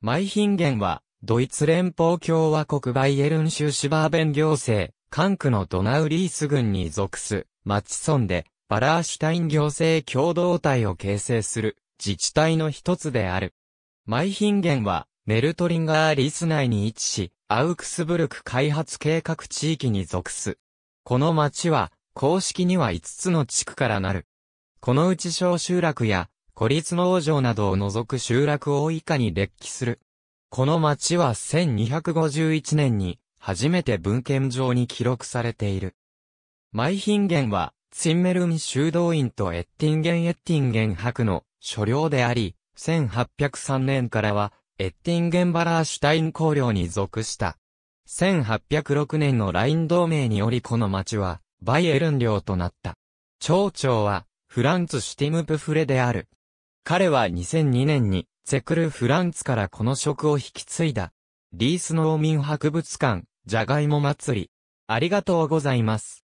マイヒンゲンは、ドイツ連邦共和国バイエルン州シュバーベン行政、管区のドナウリース郡に属す、マチソンで、バラーシュタイン行政共同体を形成する、自治体の一つである。マイヒンゲンは、ネルトリンガーリス内に位置し、アウクスブルク開発計画地域に属す。この町は、公式には5つの地区からなる。このうち小集落や孤立農場などを除く集落を以下に列記する。この町は1251年に初めて文献上に記録されている。マイヒンゲンは、ツンメルン修道院とエッティンゲンエッティンゲン博の所領であり、1803年からは、エッティンゲンバラーシュタイン公領に属した。1806年のライン同盟によりこの町は、バイエルン領となった。町長は、フランツ・シュティムプフレである。彼は2002年に、セクル・フランツからこの職を引き継いだ。リース農民博物館、じゃがいも祭り。ありがとうございます。